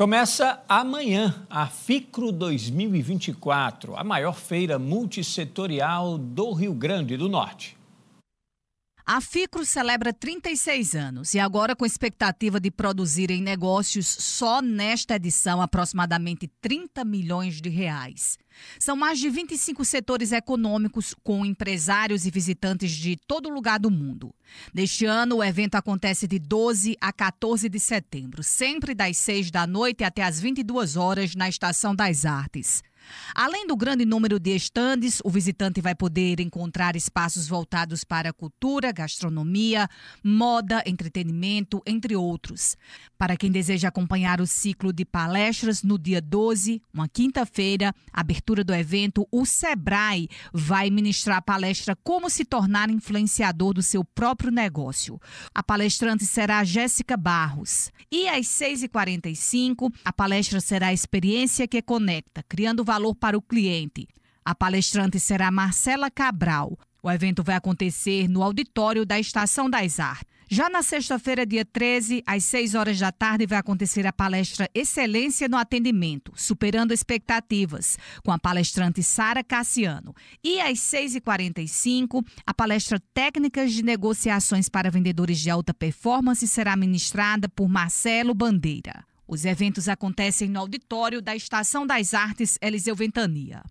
Começa amanhã a FICRO 2024, a maior feira multissetorial do Rio Grande do Norte. A Ficro celebra 36 anos e agora com expectativa de produzir em negócios só nesta edição aproximadamente 30 milhões de reais. São mais de 25 setores econômicos com empresários e visitantes de todo lugar do mundo. Neste ano, o evento acontece de 12 a 14 de setembro, sempre das 6 da noite até as 22 horas na Estação das Artes. Além do grande número de estandes, o visitante vai poder encontrar espaços voltados para cultura, gastronomia, moda, entretenimento, entre outros. Para quem deseja acompanhar o ciclo de palestras, no dia 12, uma quinta-feira, abertura do evento, o Sebrae vai ministrar a palestra Como se tornar influenciador do seu próprio negócio. A palestrante será Jéssica Barros. E às 6h45, a palestra será a Experiência que Conecta, criando valor valor para o cliente. A palestrante será Marcela Cabral. O evento vai acontecer no auditório da Estação das Artes. Já na sexta-feira, dia 13, às 6 horas da tarde, vai acontecer a palestra Excelência no Atendimento, Superando Expectativas, com a palestrante Sara Cassiano. E às 6h45, a palestra Técnicas de Negociações para Vendedores de Alta Performance será ministrada por Marcelo Bandeira. Os eventos acontecem no auditório da Estação das Artes Eliseu Ventania.